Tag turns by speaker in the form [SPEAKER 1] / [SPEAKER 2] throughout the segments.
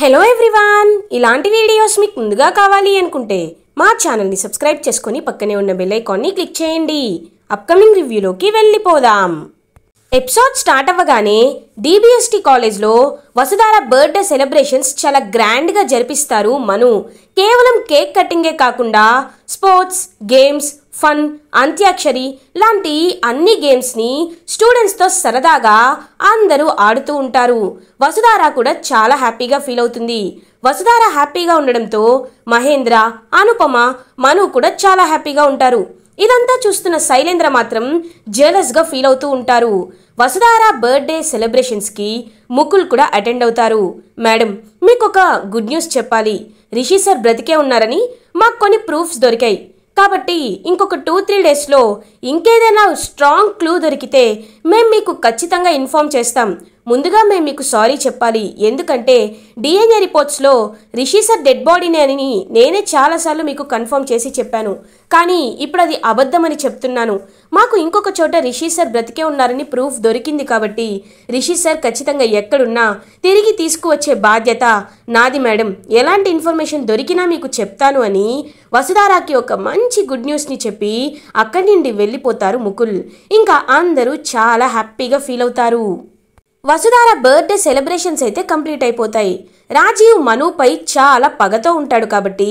[SPEAKER 1] hello everyone ఇలాంటి videos మీకు ముందుగా కావాలి అనుకుంటే మా ఛానల్ని సబ్స్క్రైబ్ చేసుకొని పక్కనే ఉన్న బెల్ ఐకాన్ని క్లిక్ చేయండి అప్కమింగ్ రివ్యూలోకి వెళ్ళిపోదాం ఎపిసోడ్ స్టార్ట్ అవ్వగానే డీబీఎస్టీ కాలేజ్లో వసుధార బర్త్డే సెలబ్రేషన్స్ చాలా గ్రాండ్గా జరిపిస్తారు మను కేవలం కేక్ కటింగే కాకుండా స్పోర్ట్స్ గేమ్స్ ఫన్ అంత్యాక్షరి లాంటి అన్ని గేమ్స్ని స్టూడెంట్స్తో సరదాగా అందరూ ఆడుతూ ఉంటారు వసుధార కూడా చాలా హ్యాపీగా ఫీల్ అవుతుంది వసుధార హ్యాపీగా ఉండడంతో మహేంద్ర అనుపమ మను కూడా చాలా హ్యాపీగా ఉంటారు ఇదంతా చూస్తున్న శైలేంద్ర మాత్రం జెలస్గా ఫీల్ అవుతూ ఉంటారు వసుధార బర్త్డే సెలబ్రేషన్స్కి ముకుల్ కూడా అటెండ్ అవుతారు మేడం మీకు ఒక గుడ్ న్యూస్ చెప్పాలి రిషి సార్ బ్రతికే ఉన్నారని మాకు కొన్ని ప్రూఫ్స్ దొరికాయి కాబట్టి ఇంకొక టూ త్రీ డేస్లో ఇంకేదైనా స్ట్రాంగ్ క్లూ దొరికితే మేము మీకు ఖచ్చితంగా ఇన్ఫామ్ చేస్తాం ముందుగా మేము మీకు సారీ చెప్పాలి ఎందుకంటే డిఎన్ఏ రిపోర్ట్స్లో రిషి సార్ డెడ్ బాడీనే అని నేనే చాలాసార్లు మీకు కన్ఫర్మ్ చేసి చెప్పాను కానీ ఇప్పుడు అది అబద్ధమని చెప్తున్నాను మాకు ఇంకొక చోట రిషి సార్ బ్రతికే ఉన్నారని ప్రూఫ్ దొరికింది కాబట్టి రిషి సార్ ఖచ్చితంగా ఎక్కడున్నా తిరిగి తీసుకువచ్చే బాధ్యత నాది మేడం ఎలాంటి ఇన్ఫర్మేషన్ దొరికినా మీకు చెప్తాను అని వసుధారాకి ఒక మంచి గుడ్ న్యూస్ని చెప్పి అక్కడి నుండి వెళ్ళిపోతారు ముకుల్ ఇంకా అందరూ చాలా హ్యాపీగా ఫీల్ అవుతారు వసుధార బర్త్డే సెలబ్రేషన్స్ అయితే కంప్లీట్ అయిపోతాయి రాజీవ్ మనుపై చాలా పగతో ఉంటాడు కాబట్టి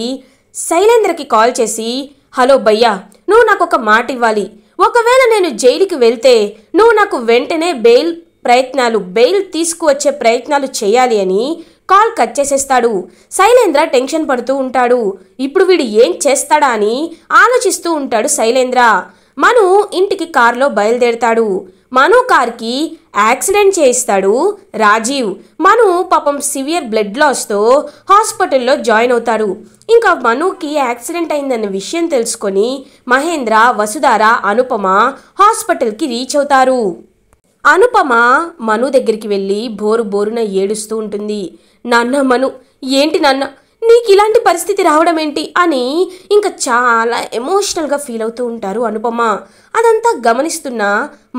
[SPEAKER 1] శైలేంద్రకి కాల్ చేసి హలో భయ్యా నువ్వు నాకు ఒక మాట ఇవ్వాలి ఒకవేళ నేను జైలుకి వెళ్తే నువ్వు నాకు వెంటనే బెయిల్ ప్రయత్నాలు బెయిల్ తీసుకువచ్చే ప్రయత్నాలు చేయాలి అని కాల్ కట్ చేసేస్తాడు శైలేంద్ర టెన్షన్ పడుతూ ఉంటాడు ఇప్పుడు వీడు ఏం చేస్తాడా అని ఆలోచిస్తూ ఉంటాడు శైలేంద్ర మను ఇంటికి కారులో బయలుదేరుతాడు మను కార్కి యాక్సిడెంట్ చేయిస్తాడు రాజీవ్ మను పాపం సివియర్ బ్లడ్ లాస్తో హాస్పిటల్లో జాయిన్ అవుతారు ఇంకా మనుకి యాక్సిడెంట్ అయిందన్న విషయం తెలుసుకొని మహేంద్ర వసుధార అనుపమ హాస్పిటల్కి రీచ్ అవుతారు అనుపమ మను దగ్గరికి వెళ్ళి బోరు బోరున ఏడుస్తూ ఉంటుంది నాన్న మను ఏంటి నాన్న నీకు ఇలాంటి పరిస్థితి రావడం ఏంటి అని ఇంకా చాలా ఎమోషనల్గా ఫీల్ అవుతూ ఉంటారు అనుపమ అదంతా గమనిస్తున్న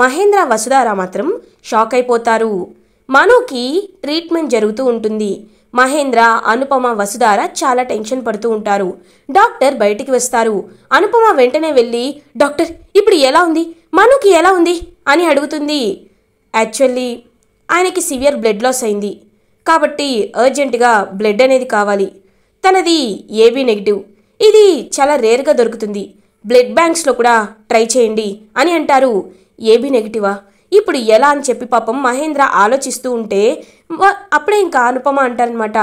[SPEAKER 1] మహేంద్ర వసుధారా మాత్రం షాక్ అయిపోతారు మనోకి ట్రీట్మెంట్ జరుగుతూ ఉంటుంది మహేంద్ర అనుపమ వసుధార చాలా టెన్షన్ పడుతూ ఉంటారు డాక్టర్ బయటికి వస్తారు అనుపమ వెంటనే వెళ్ళి డాక్టర్ ఇప్పుడు ఎలా ఉంది మనోకి ఎలా ఉంది అని అడుగుతుంది యాక్చువల్లీ ఆయనకి సివియర్ బ్లడ్ లాస్ అయింది కాబట్టి అర్జెంటుగా బ్లడ్ అనేది కావాలి తనది ఏబీ నెగిటివ్ ఇది చాలా రేర్గా దొరుకుతుంది బ్లడ్ బ్యాంక్స్లో కూడా ట్రై చేయండి అని అంటారు ఏబీ నెగిటివా ఇప్పుడు ఎలా అని చెప్పి పాపం మహేంద్ర ఆలోచిస్తూ ఉంటే అప్పుడే ఇంకా అనుపమ అంటారనమాట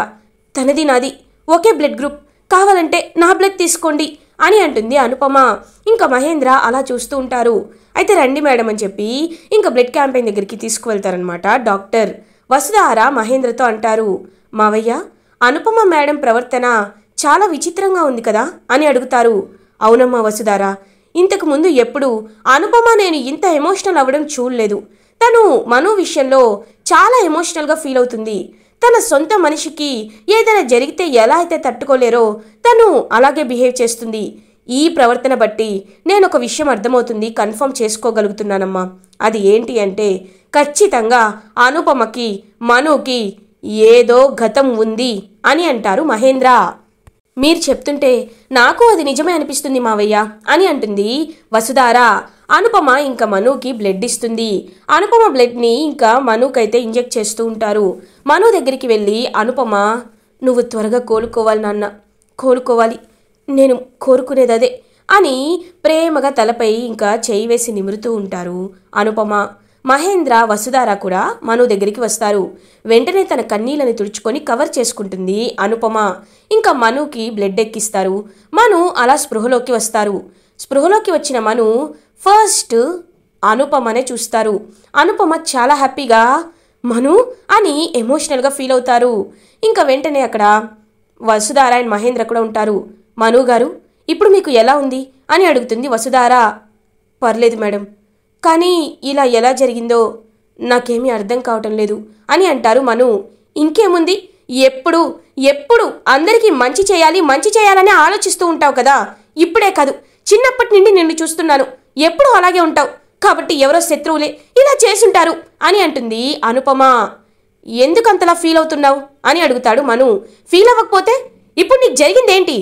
[SPEAKER 1] తనది నాది ఒకే బ్లడ్ గ్రూప్ కావాలంటే నా బ్లడ్ తీసుకోండి అని అంటుంది అనుపమ ఇంకా మహేంద్ర అలా చూస్తూ ఉంటారు అయితే రండి మేడం అని చెప్పి ఇంకా బ్లడ్ క్యాంపెయిన్ దగ్గరికి తీసుకువెళ్తారనమాట డాక్టర్ వసుధార మహేంద్రతో అంటారు మావయ్య అనుపమ మేడం ప్రవర్తన చాలా విచిత్రంగా ఉంది కదా అని అడుగుతారు అవునమ్మా వసుధారా ఇంతకుముందు ఎప్పుడు అనుపమ నేను ఇంత ఎమోషనల్ అవ్వడం చూడలేదు తను మనో విషయంలో చాలా ఎమోషనల్గా ఫీల్ అవుతుంది తన సొంత మనిషికి ఏదైనా జరిగితే ఎలా అయితే తట్టుకోలేరో తను అలాగే బిహేవ్ చేస్తుంది ఈ ప్రవర్తన బట్టి నేను ఒక విషయం అర్థమవుతుంది కన్ఫర్మ్ చేసుకోగలుగుతున్నానమ్మా అది ఏంటి అంటే ఖచ్చితంగా అనుపమకి మనుకి ఏదో గతం ఉంది అని అంటారు మహేంద్ర మీరు చెప్తుంటే నాకు అది నిజమే అనిపిస్తుంది మావయ్య అని అంటుంది వసుధార అనుపమ ఇంకా మనుకి బ్లడ్ ఇస్తుంది అనుపమ బ్లడ్ని ఇంకా మనుకైతే ఇంజెక్ట్ చేస్తూ ఉంటారు మను దగ్గరికి వెళ్ళి అనుపమ నువ్వు త్వరగా కోలుకోవాలి నాన్న కోలుకోవాలి నేను కోరుకునేది అదే అని ప్రేమగా తలపై ఇంకా చేయి వేసి నిమురుతూ ఉంటారు అనుపమ మహేంద్ర వసుధార కూడా మను దగ్గరికి వస్తారు వెంటనే తన కన్నీళ్ళని తుడుచుకొని కవర్ చేసుకుంటుంది అనుపమ ఇంకా మనుకి బ్లడ్ ఎక్కిస్తారు మను అలా స్పృహలోకి వస్తారు స్పృహలోకి వచ్చిన మను ఫస్ట్ అనుపమనే చూస్తారు అనుపమ చాలా హ్యాపీగా మను అని ఎమోషనల్గా ఫీల్ అవుతారు ఇంకా వెంటనే అక్కడ వసుధార అండ్ మహేంద్ర కూడా ఉంటారు మను గారు ఇప్పుడు మీకు ఎలా ఉంది అని అడుగుతుంది వసుధార పర్లేదు మేడం కానీ ఇలా ఎలా జరిగిందో నాకేమీ అర్థం కావటం లేదు అని అంటారు మను ఇంకేముంది ఎప్పుడు ఎప్పుడు అందరికీ మంచి చేయాలి మంచి చేయాలని ఆలోచిస్తూ ఉంటావు కదా ఇప్పుడే కాదు చిన్నప్పటి నుండి నిన్ను చూస్తున్నాను ఎప్పుడూ అలాగే ఉంటావు కాబట్టి ఎవరో శత్రువులే ఇలా చేసుంటారు అని అంటుంది అనుపమ ఎందుకంతలా ఫీల్ అవుతున్నావు అని అడుగుతాడు మను ఫీల్ అవ్వకపోతే ఇప్పుడు నీకు జరిగిందేంటి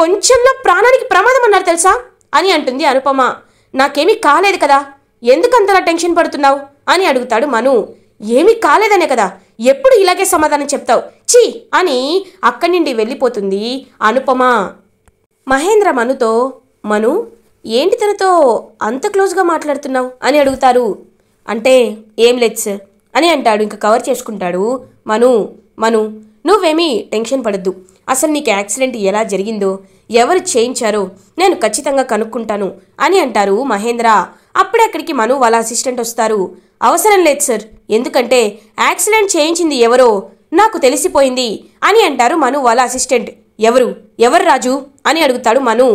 [SPEAKER 1] కొంచెంలో ప్రాణానికి ప్రమాదం అన్నారు తెలుసా అని అంటుంది అనుపమ నాకేమీ కాలేదు కదా ఎందుకంతలా టెన్షన్ పడుతున్నావు అని అడుగుతాడు మను ఏమీ కాలేదనే కదా ఎప్పుడు ఇలాగే సమాధానం చెప్తావు చీ అని అక్కడి నుండి వెళ్ళిపోతుంది అనుపమ మహేంద్ర మనుతో మను ఏంటి తనతో అంత క్లోజ్గా మాట్లాడుతున్నావు అని అడుగుతారు అంటే ఏం లెట్స్ అని అంటాడు ఇంకా కవర్ చేసుకుంటాడు మను మను నువ్వేమీ టెన్షన్ పడద్దు అసలు నీకు యాక్సిడెంట్ ఎలా జరిగిందో ఎవరు చేయించారో నేను ఖచ్చితంగా కనుక్కుంటాను అని అంటారు మహేంద్ర అప్పుడే అక్కడికి మను వాళ్ళ అసిస్టెంట్ వస్తారు అవసరం లేదు సార్ ఎందుకంటే యాక్సిడెంట్ చేయించింది ఎవరో నాకు తెలిసిపోయింది అని అంటారు మను వాళ్ళ అసిస్టెంట్ ఎవరు ఎవరు రాజు అని అడుగుతాడు మను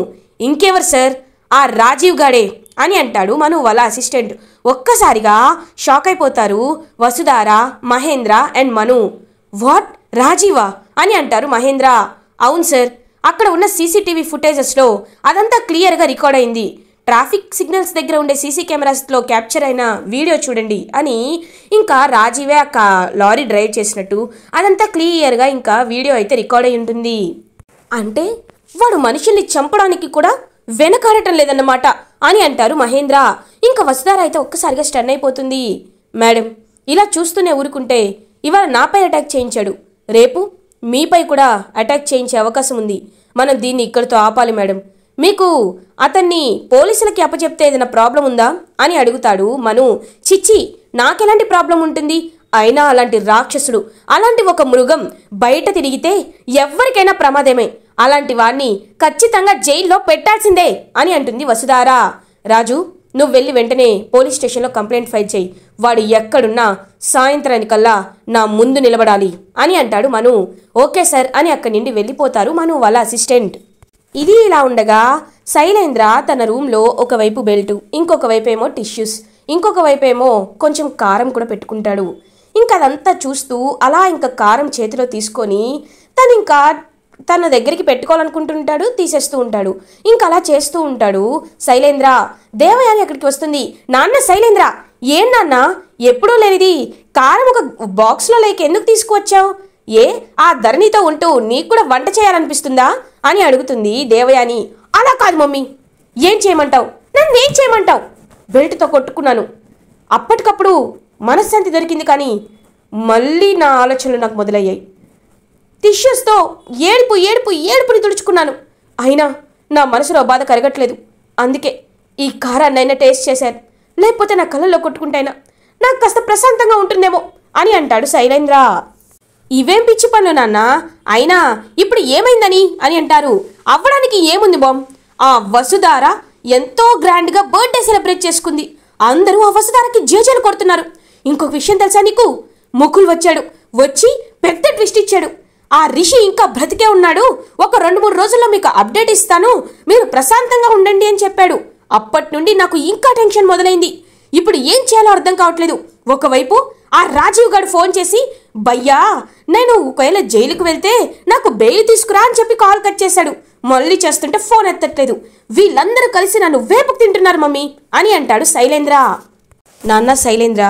[SPEAKER 1] ఇంకెవరు సార్ ఆ రాజీవ్ గాడే అని అంటాడు మను వాళ్ళ అసిస్టెంట్ ఒక్కసారిగా షాక్ అయిపోతారు వసుధార మహేంద్ర అండ్ మను వాట్ రాజీవా అని అంటారు మహేంద్ర అవును సార్ అక్కడ ఉన్న సీసీటీవీ ఫుటేజెస్లో అదంతా క్లియర్గా రికార్డ్ అయింది ట్రాఫిక్ సిగ్నల్స్ దగ్గర ఉండే సీసీ కెమెరాస్లో క్యాప్చర్ అయిన వీడియో చూడండి అని ఇంకా రాజీవే ఒక లారీ డ్రైవ్ చేసినట్టు అదంతా క్లియర్గా ఇంకా వీడియో అయితే రికార్డ్ అయి ఉంటుంది అంటే వాడు మనుషుల్ని చంపడానికి కూడా వెనకాడటం లేదన్నమాట అని అంటారు మహేంద్ర ఇంకా వసుధార అయితే ఒక్కసారిగా స్టన్ అయిపోతుంది మేడం ఇలా చూస్తూనే ఊరుకుంటే ఇవాళ నాపై అటాక్ చేయించాడు రేపు మీపై కూడా అటాక్ చేయించే అవకాశం ఉంది మనం దీన్ని ఇక్కడితో ఆపాలి మేడం మీకు అతన్ని పోలీసులకి అప్పచెప్తే ఏదైనా ప్రాబ్లం ఉందా అని అడుగుతాడు మను చిచ్చి నాకెలాంటి ప్రాబ్లం ఉంటుంది అయినా అలాంటి రాక్షసుడు అలాంటి ఒక మృగం బయట తిరిగితే ఎవ్వరికైనా ప్రమాదమే అలాంటి వాణ్ణి ఖచ్చితంగా జైల్లో పెట్టాల్సిందే అని అంటుంది వసుధారా రాజు నువ్వు వెళ్ళి వెంటనే పోలీస్ స్టేషన్లో కంప్లైంట్ ఫైల్ చేయి వాడు ఎక్కడున్నా సాయంత్రానికల్లా నా ముందు నిలబడాలి అని అంటాడు మను ఓకే సార్ అని అక్కడి నుండి వెళ్ళిపోతారు మను వాళ్ళ అసిస్టెంట్ ఇది ఇలా ఉండగా శైలేంద్ర తన రూమ్లో ఒకవైపు బెల్టు ఇంకొక వైపు ఏమో టిష్యూస్ ఇంకొక వైపు ఏమో కొంచెం కారం కూడా పెట్టుకుంటాడు ఇంకా అదంతా చూస్తూ అలా ఇంకా కారం చేతిలో తీసుకొని తను ఇంకా తన దగ్గరికి పెట్టుకోవాలనుకుంటుంటాడు తీసేస్తూ ఉంటాడు ఇంకా అలా చేస్తూ ఉంటాడు శైలేంద్ర దేవయాని అక్కడికి వస్తుంది నాన్న శైలేంద్ర ఏం నాన్న ఎప్పుడూ లేనిది కారం ఒక బాక్స్లో లేక ఎందుకు తీసుకువచ్చావు ఏ ఆ ధరణితో ఉంటూ నీకు కూడా వంట చేయాలనిపిస్తుందా అని అడుగుతుంది దేవయాని అలా కాదు మమ్మీ ఏం చేయమంటావు నన్ను ఏం చేయమంటావు బెల్ట్తో కొట్టుకున్నాను అప్పటికప్పుడు మనశ్శాంతి దొరికింది కానీ మళ్ళీ నా ఆలోచనలు నాకు మొదలయ్యాయి టిష్యూస్తో ఏడుపు ఏడుపు ఏడుపుని తుడుచుకున్నాను అయినా నా మనసులో బాధ కరగట్లేదు అందుకే ఈ కారాన్నైనా టేస్ట్ చేశాను లేకపోతే నా కళ్ళల్లో కొట్టుకుంటైనా నాకు కాస్త ప్రశాంతంగా ఉంటుందేమో అని అంటాడు శైలేంద్ర ఇవేం పిచ్చి పనులు నాన్న అయినా ఇప్పుడు ఏమైందని అని అంటారు అవ్వడానికి ఏముంది బామ్ ఆ వసుధార ఎంతో గ్రాండ్గా బర్త్డే సెలబ్రేట్ చేసుకుంది అందరూ ఆ వసుధారకి జేజలు కొడుతున్నారు ఇంకొక విషయం తెలుసా నీకు ముకుల్ వచ్చాడు వచ్చి పెద్ద ట్విస్ట్ ఇచ్చాడు ఆ రిషి ఇంకా బ్రతికే ఉన్నాడు ఒక రెండు మూడు రోజుల్లో మీకు అప్డేట్ ఇస్తాను మీరు ప్రశాంతంగా ఉండండి అని చెప్పాడు అప్పటి నుండి నాకు ఇంకా టెన్షన్ మొదలైంది ఇప్పుడు ఏం చేయాలో అర్థం కావట్లేదు ఒకవైపు ఆ రాజీవ్ గారు ఫోన్ చేసి భయ్యా నేను ఒకవేళ జైలుకు వెళ్తే నాకు బెయిల్ తీసుకురా అని చెప్పి కాల్ కట్ చేశాడు మళ్ళీ చేస్తుంటే ఫోన్ ఎత్తట్లేదు వీళ్ళందరూ కలిసి నన్ను వేపుకు తింటున్నారు మమ్మీ అని అంటాడు శైలేంద్ర నాన్న శైలేంద్ర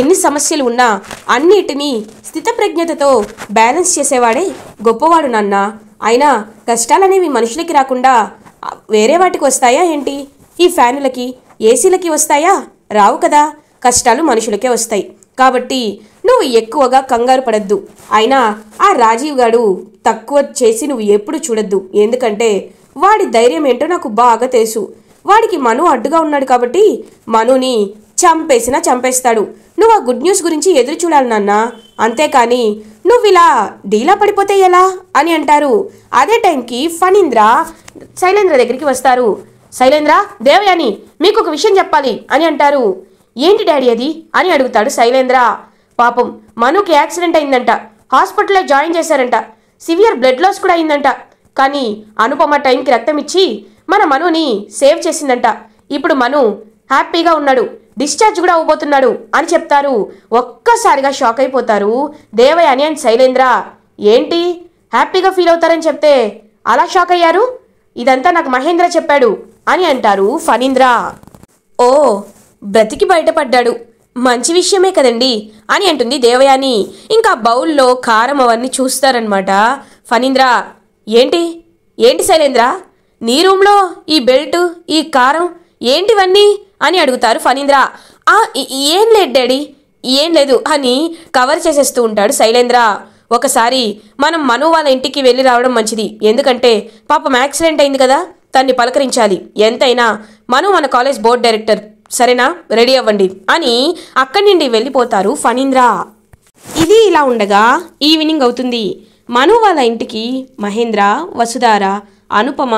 [SPEAKER 1] ఎన్ని సమస్యలు ఉన్నా అన్నిటినీ స్థితప్రజ్ఞతతో బ్యాలెన్స్ చేసేవాడే గొప్పవాడు నాన్న అయినా కష్టాలనేవి మనుషులకి రాకుండా వేరే వాటికి వస్తాయా ఏంటి ఈ ఫ్యానులకి ఏసీలకి వస్తాయా రావు కదా కష్టాలు మనుషులకే వస్తాయి కాబట్టి నువ్వు ఎక్కువగా కంగారు పడద్దు అయినా ఆ రాజీవ్ గాడు తక్కువ చేసి నువ్వు ఎప్పుడు చూడద్దు ఎందుకంటే వాడి ధైర్యం ఏంటో నాకు బాగా తెలుసు వాడికి మను అడ్డుగా ఉన్నాడు కాబట్టి మనుని చంపేసినా చంపేస్తాడు నువ్వు ఆ గుడ్ న్యూస్ గురించి ఎదురు చూడాలి నాన్న అంతేకాని నువ్వు ఇలా డీలా పడిపోతే ఎలా అని అంటారు అదే టైంకి ఫణీంద్ర శైలేంద్ర దగ్గరికి వస్తారు శైలేంద్ర దేవయాని మీకు ఒక విషయం చెప్పాలి అని అంటారు ఏంటి డాడీ అది అని అడుగుతాడు శైలేంద్ర పాపం మనుకి యాక్సిడెంట్ అయిందంట హాస్పిటల్లో జాయిన్ చేశారంట సివియర్ బ్లడ్ లాస్ కూడా అయిందంట కానీ అనుపమ టైంకి రక్తం ఇచ్చి మన మనుని సేవ్ చేసిందంట ఇప్పుడు మను హ్యాపీగా ఉన్నాడు డిశ్చార్జ్ కూడా అవ్వబోతున్నాడు అని చెప్తారు ఒక్కసారిగా షాక్ అయిపోతారు దేవయాని అండ్ శైలేంద్ర ఏంటి హ్యాపీగా ఫీల్ అవుతారని చెప్తే అలా షాక్ అయ్యారు ఇదంతా నాకు మహేంద్ర చెప్పాడు అని అంటారు ఫణీంద్ర ఓ బ్రతికి బయటపడ్డాడు మంచి విషయమే కదండి అని అంటుంది దేవయాని ఇంకా బౌల్లో కారం అవన్నీ చూస్తారనమాట ఫణీంద్ర ఏంటి ఏంటి శైలేంద్ర నీ రూమ్లో ఈ బెల్ట్ ఈ కారం ఏంటివన్నీ అని అడుగుతారు ఫణీంద్ర ఏం లేదు డాడీ ఏం లేదు అని కవర్ చేసేస్తూ ఉంటాడు శైలేంద్ర ఒకసారి మనం మను వాళ్ళ ఇంటికి వెళ్ళి రావడం మంచిది ఎందుకంటే పాపం యాక్సిడెంట్ అయింది కదా తన్ని పలకరించాలి ఎంతైనా మను మన కాలేజ్ బోర్డ్ డైరెక్టర్ సరేనా రెడీ అవ్వండి అని అక్కడి నుండి వెళ్ళిపోతారు ఫణీంద్ర ఇది ఇలా ఉండగా ఈవినింగ్ అవుతుంది మను వాళ్ళ ఇంటికి మహేంద్ర వసుధార అనుపమ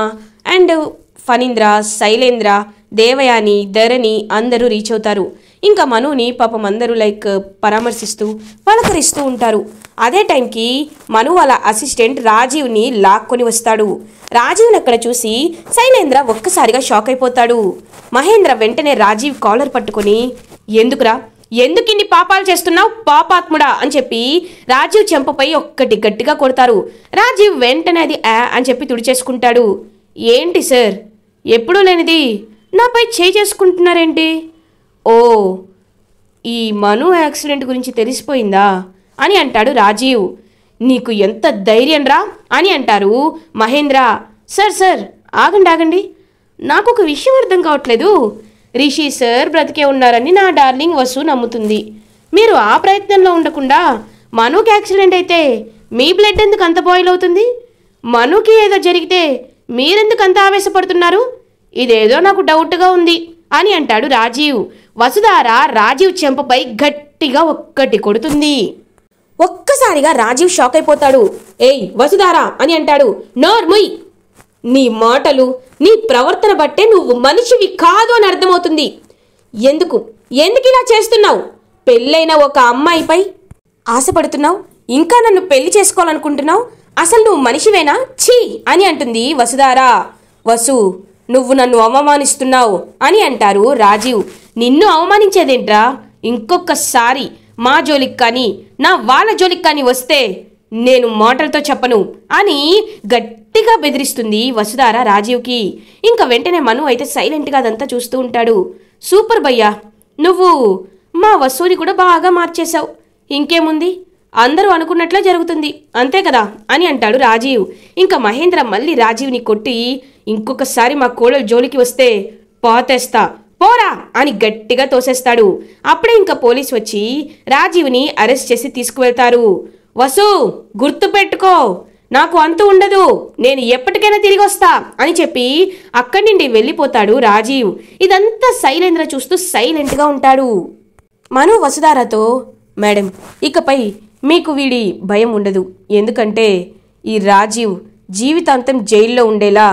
[SPEAKER 1] అండ్ ఫణీంద్ర శైలేంద్ర దేవయాని ధరణి అందరూ రీచ్ అవుతారు ఇంకా మనుని పాపం అందరూ లైక్ పరామర్శిస్తూ పలకరిస్తూ ఉంటారు అదే టైంకి మను వాళ్ళ అసిస్టెంట్ రాజీవ్ని లాక్కొని వస్తాడు రాజీవ్ని అక్కడ చూసి శైలేంద్ర ఒక్కసారిగా షాక్ అయిపోతాడు మహేంద్ర వెంటనే రాజీవ్ కాలర్ పట్టుకొని ఎందుకురా ఎందుకు ఇన్ని పాపాలు చేస్తున్నావు పాపాత్ముడా అని చెప్పి రాజీవ్ చెంపపై ఒక్కటి గట్టిగా కొడతారు రాజీవ్ వెంటనే అది ఆ అని చెప్పి తుడిచేసుకుంటాడు ఏంటి సార్ ఎప్పుడూ లేనిది నాపై చేయి చేసుకుంటున్నారేంటి ఓ ఈ మను యాక్సిడెంట్ గురించి తెలిసిపోయిందా అని అంటాడు రాజీవ్ నీకు ఎంత ధైర్యం రా అని అంటారు మహేంద్ర సార్ సార్ ఆగండి ఆగండి నాకు ఒక విషయం అర్థం కావట్లేదు రిషి సార్ బ్రతికే ఉన్నారని నా డార్లింగ్ వసు నమ్ముతుంది మీరు ఆ ప్రయత్నంలో ఉండకుండా మనుకి యాక్సిడెంట్ అయితే మీ బ్లడ్ ఎందుకు అంత బాయిల్ అవుతుంది మనుకి ఏదో జరిగితే మీరెందుకు అంత ఆవేశపడుతున్నారు ఇదేదో నాకు డౌట్గా ఉంది అని అంటాడు రాజీవ్ వసుధార రాజీవ్ చెంపపై గట్టిగా ఒక్కటి కొడుతుంది ఒక్కసారిగా రాజీవ్ షాక్ అయిపోతాడు ఏయ్ వసుధార అని అంటాడు నోర్ముయ్ నీ మాటలు నీ ప్రవర్తన బట్టే నువ్వు మనిషివి కాదు అని అర్థమవుతుంది ఎందుకు ఎందుకు ఇలా చేస్తున్నావు పెళ్ళైన ఒక అమ్మాయిపై ఆశపడుతున్నావు ఇంకా నన్ను పెళ్లి చేసుకోవాలనుకుంటున్నావు అసలు నువ్వు మనిషివేనా ఛీ అని అంటుంది వసుధారా వసు నువ్వు నన్ను అవమానిస్తున్నావు అని అంటారు రాజీవ్ నిన్ను అవమానించేదేంట్రా ఇంకొకసారి మా జోలికి కానీ నా వాళ్ళ జోలికి కానీ వస్తే నేను మాటలతో చెప్పను అని గట్టిగా బెదిరిస్తుంది వసుధార రాజీవ్కి ఇంకా వెంటనే మను అయితే సైలెంట్గా అదంతా చూస్తూ ఉంటాడు సూపర్ భయ్యా నువ్వు మా వసూని కూడా బాగా మార్చేశావు ఇంకేముంది అందరూ అనుకున్నట్లే జరుగుతుంది అంతే కదా అని అంటాడు రాజీవ్ ఇంకా మహేంద్ర మళ్ళీ రాజీవ్ని కొట్టి ఇంకొకసారి మా కోడలు జోలికి వస్తే పోతేస్తా పోరా అని గట్టిగా తోసేస్తాడు అప్పుడే ఇంకా పోలీస్ వచ్చి రాజీవ్ని అరెస్ట్ చేసి తీసుకువెళ్తారు వసు గుర్తు పెట్టుకో నాకు అంతు ఉండదు నేను ఎప్పటికైనా తిరిగి వస్తా అని చెప్పి అక్కడి నుండి వెళ్ళిపోతాడు రాజీవ్ ఇదంతా శైలేంద్ర చూస్తూ సైలెంట్గా ఉంటాడు మను వసుధారతో మేడం ఇకపై మీకు వీడి భయం ఉండదు ఎందుకంటే ఈ రాజీవ్ జీవితాంతం జైల్లో ఉండేలా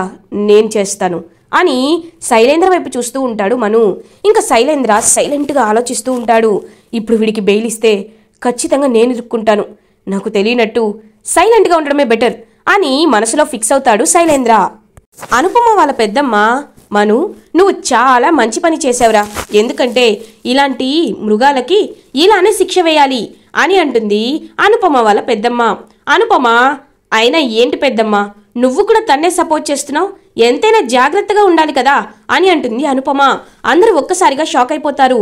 [SPEAKER 1] నేను చేస్తాను అని శైలేంద్ర వైపు చూస్తూ ఉంటాడు మను ఇంకా శైలేంద్ర సైలెంట్గా ఆలోచిస్తూ ఉంటాడు ఇప్పుడు వీడికి బెయిల్ ఇస్తే ఖచ్చితంగా నేను ఇరుక్కుంటాను నాకు తెలియనట్టు సైలెంట్గా ఉండడమే బెటర్ అని మనసులో ఫిక్స్ అవుతాడు శైలేంద్ర అనుపమ వాళ్ళ పెద్దమ్మ మను నువ్వు చాలా మంచి పని చేసావురా ఎందుకంటే ఇలాంటి మృగాలకి ఇలానే శిక్ష వేయాలి అని అంటుంది అనుపమ వాళ్ళ పెద్దమ్మ అనుపమ అయినా ఏంటి పెద్దమ్మ నువ్వు కూడా తన్నే సపోర్ట్ చేస్తున్నావు ఎంతైనా జాగ్రత్తగా ఉండాలి కదా అని అంటుంది అనుపమ అందరూ ఒక్కసారిగా షాక్ అయిపోతారు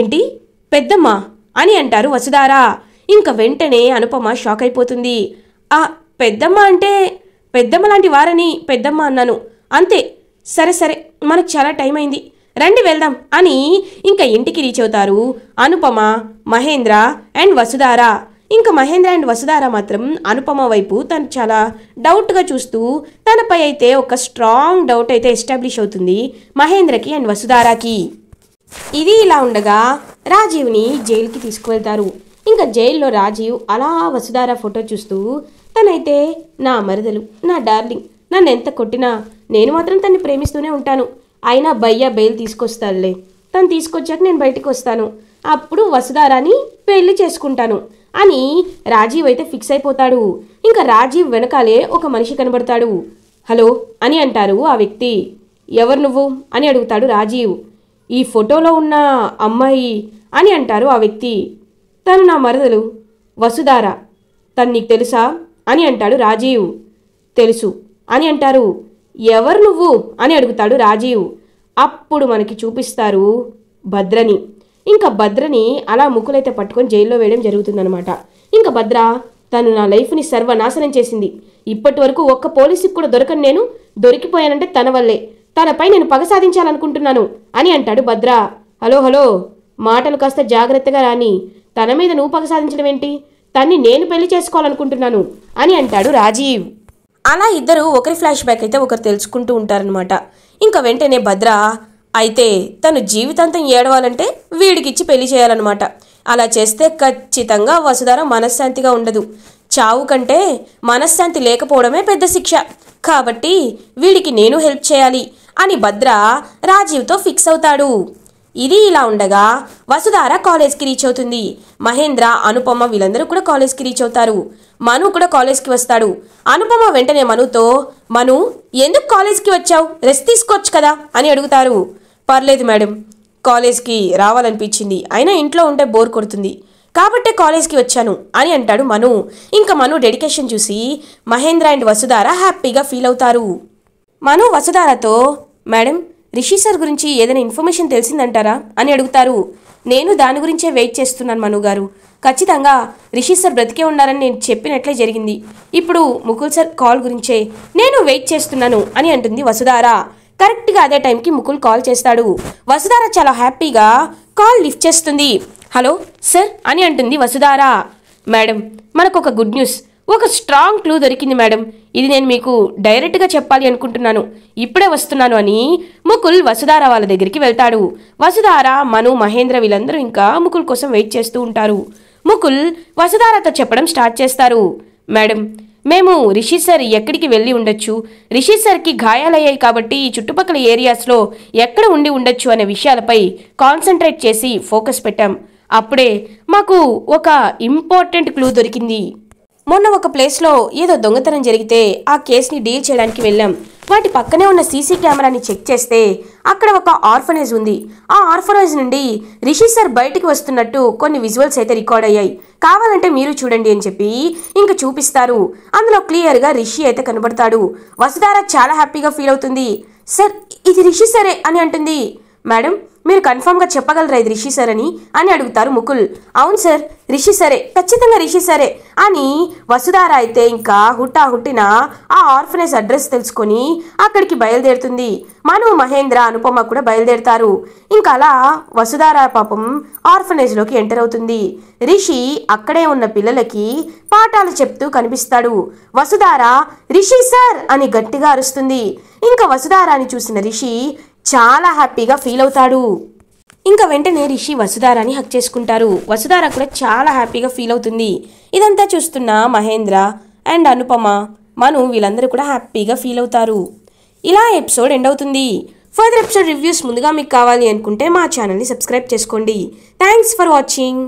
[SPEAKER 1] ఏంటి పెద్దమ్మ అని అంటారు వసుధారా ఇంక వెంటనే అనుపమ షాక్ అయిపోతుంది ఆ పెద్దమ్మ అంటే పెద్దమ్మ లాంటి వారని పెద్దమ్మ అన్నాను అంతే సరే సరే మనకు చాలా టైం అయింది రండి వెళ్దాం అని ఇంకా ఇంటికి రీచ్ అవుతారు అనుపమ మహేంద్ర అండ్ వసుధార ఇంకా మహేంద్ర అండ్ వసుధార మాత్రం అనుపమ వైపు తను చాలా డౌట్గా చూస్తూ తనపై అయితే ఒక స్ట్రాంగ్ డౌట్ అయితే ఎస్టాబ్లిష్ అవుతుంది మహేంద్రకి అండ్ వసుధారాకి ఇది ఇలా ఉండగా రాజీవ్ని జైలుకి తీసుకువెళ్తారు ఇంకా జైల్లో రాజీవ్ అలా వసుధార ఫోటో చూస్తూ తనైతే నా మరదలు నా డార్లింగ్ నన్ను ఎంత కొట్టినా నేను మాత్రం తన్ని ప్రేమిస్తూనే ఉంటాను అయినా భయ్య బెయిల్ తీసుకొస్తాడులే తను తీసుకొచ్చాక నేను బయటకు వస్తాను అప్పుడు వసుధారాని పెళ్లి చేసుకుంటాను అని రాజీవ్ అయితే ఫిక్స్ అయిపోతాడు ఇంకా రాజీవ్ వెనకాలే ఒక మనిషి కనబడతాడు హలో అని అంటారు ఆ వ్యక్తి ఎవరు నువ్వు అని అడుగుతాడు రాజీవ్ ఈ ఫోటోలో ఉన్న అమ్మాయి అని అంటారు ఆ వ్యక్తి తను నా మరదలు వసుధార తను నీకు తెలుసా అని అంటాడు రాజీవ్ తెలుసు అని అంటారు ఎవరు నువ్వు అని అడుగుతాడు రాజీవ్ అప్పుడు మనకి చూపిస్తారు భద్రని ఇంకా భద్రని అలా ముక్కులైతే పట్టుకొని జైల్లో వేయడం జరుగుతుందనమాట ఇంకా భద్ర తను నా లైఫ్ని సర్వనాశనం చేసింది ఇప్పటి వరకు ఒక్క పోలీసుకి కూడా దొరకను నేను దొరికిపోయానంటే తన వల్లే తనపై నేను పగ సాధించాలనుకుంటున్నాను అని అంటాడు భద్ర హలో హలో మాటలు కాస్త జాగ్రత్తగా రాని తన మీద నువ్వు పగ సాధించడం ఏంటి తన్ని నేను పెళ్లి చేసుకోవాలనుకుంటున్నాను అని అంటాడు రాజీవ్ అలా ఇద్దరు ఒకరి ఫ్లాష్ బ్యాక్ అయితే ఒకరు తెలుసుకుంటూ ఉంటారనమాట ఇంకా వెంటనే భద్ర అయితే తను జీవితాంతం ఏడవాలంటే వీడికిచ్చి పెళ్లి చేయాలన్నమాట అలా చేస్తే ఖచ్చితంగా వసుధార మనశ్శాంతిగా ఉండదు చావు కంటే మనశ్శాంతి లేకపోవడమే పెద్ద శిక్ష కాబట్టి వీడికి నేను హెల్ప్ చేయాలి అని భద్ర రాజీవ్తో ఫిక్స్ అవుతాడు ఇది ఇలా ఉండగా వసుధార కాలేజ్కి రీచ్ అవుతుంది మహేంద్ర అనుపమ వీళ్ళందరూ కూడా కాలేజ్కి రీచ్ అవుతారు మను కూడా కాలేజ్కి వస్తాడు అనుపమ వెంటనే మనుతో మను ఎందుకు కాలేజ్కి వచ్చావు రెస్ట్ తీసుకోవచ్చు కదా అని అడుగుతారు పర్లేదు మేడం కాలేజ్కి రావాలనిపించింది అయినా ఇంట్లో ఉంటే బోర్ కొడుతుంది కాబట్టే కాలేజ్కి వచ్చాను అని అంటాడు మను ఇంకా మను డెడికేషన్ చూసి మహేంద్ర అండ్ వసుధార హ్యాపీగా ఫీల్ అవుతారు మను వసుధారతో మేడం రిషి సార్ గురించి ఏదైనా ఇన్ఫర్మేషన్ తెలిసిందంటారా అని అడుగుతారు నేను దాని గురించే వెయిట్ చేస్తున్నాను మనుగారు ఖచ్చితంగా రిషి సార్ బ్రతికే ఉన్నారని నేను చెప్పినట్లే జరిగింది ఇప్పుడు ముకుల్ సార్ కాల్ గురించే నేను వెయిట్ చేస్తున్నాను అని అంటుంది వసుధారా కరెక్ట్గా అదే టైంకి ముకుల్ కాల్ చేస్తాడు వసుధార చాలా హ్యాపీగా కాల్ లిఫ్ట్ చేస్తుంది హలో సార్ అని అంటుంది వసుధారా మేడం ఒక గుడ్ న్యూస్ ఒక స్ట్రాంగ్ క్లూ దొరికింది మేడం ఇది నేను మీకు డైరెక్ట్గా చెప్పాలి అనుకుంటున్నాను ఇప్పుడే వస్తున్నాను అని ముకుల్ వసుధార వాళ్ళ దగ్గరికి వెళ్తాడు వసుధార మను మహేంద్ర వీళ్ళందరూ ఇంకా ముకుల్ కోసం వెయిట్ చేస్తూ ఉంటారు ముకుల్ వసుధారతో చెప్పడం స్టార్ట్ చేస్తారు మేడం మేము రిషి సార్ ఎక్కడికి వెళ్ళి ఉండొచ్చు రిషి సార్కి గాయాలయ్యాయి కాబట్టి చుట్టుపక్కల ఏరియాస్లో ఎక్కడ ఉండి ఉండొచ్చు అనే విషయాలపై కాన్సన్ట్రేట్ చేసి ఫోకస్ పెట్టాం అప్పుడే మాకు ఒక ఇంపార్టెంట్ క్లూ దొరికింది మొన్న ఒక ప్లేస్లో ఏదో దొంగతనం జరిగితే ఆ కేసుని డీల్ చేయడానికి వెళ్ళాం వాటి పక్కనే ఉన్న సీసీ కెమెరాని చెక్ చేస్తే అక్కడ ఒక ఆర్ఫనేజ్ ఉంది ఆ ఆర్ఫనేజ్ నుండి రిషి సార్ బయటికి వస్తున్నట్టు కొన్ని విజువల్స్ అయితే రికార్డ్ అయ్యాయి కావాలంటే మీరు చూడండి అని చెప్పి ఇంక చూపిస్తారు అందులో క్లియర్గా రిషి అయితే కనబడతాడు వసుధార చాలా హ్యాపీగా ఫీల్ అవుతుంది సార్ ఇది రిషి సరే అని అంటుంది మేడం మీరు కన్ఫామ్గా చెప్పగలరా ఇది రిషి సార్ అని అని అడుగుతారు ముకుల్ అవును సార్ రిషి సరే ఖచ్చితంగా రిషి సరే అని వసుధార అయితే ఇంకా హుట్టా హుట్టిన ఆ ఆర్ఫనేజ్ అడ్రస్ తెలుసుకొని అక్కడికి బయలుదేరుతుంది మను మహేంద్ర అనుపమ కూడా బయలుదేరుతారు ఇంకా అలా వసుధార పాపం ఆర్ఫనైజ్లోకి ఎంటర్ అవుతుంది రిషి అక్కడే ఉన్న పిల్లలకి పాఠాలు చెప్తూ కనిపిస్తాడు వసుధార రిషి సార్ అని గట్టిగా అరుస్తుంది ఇంకా వసుధారాన్ని చూసిన రిషి చాలా హ్యాపీగా ఫీల్ అవుతాడు ఇంకా వెంటనే రిషి వసుధారాని హక్ చేసుకుంటారు వసుధార కూడా చాలా హ్యాపీగా ఫీల్ అవుతుంది ఇదంతా చూస్తున్న మహేంద్ర అండ్ అనుపమ మను వీళ్ళందరూ కూడా హ్యాపీగా ఫీల్ అవుతారు ఇలా ఎపిసోడ్ ఎండ్ అవుతుంది ఫర్దర్ ఎపిసోడ్ రివ్యూస్ ముందుగా మీకు కావాలి అనుకుంటే మా ఛానల్ని సబ్స్క్రైబ్ చేసుకోండి థ్యాంక్స్ ఫర్ వాచింగ్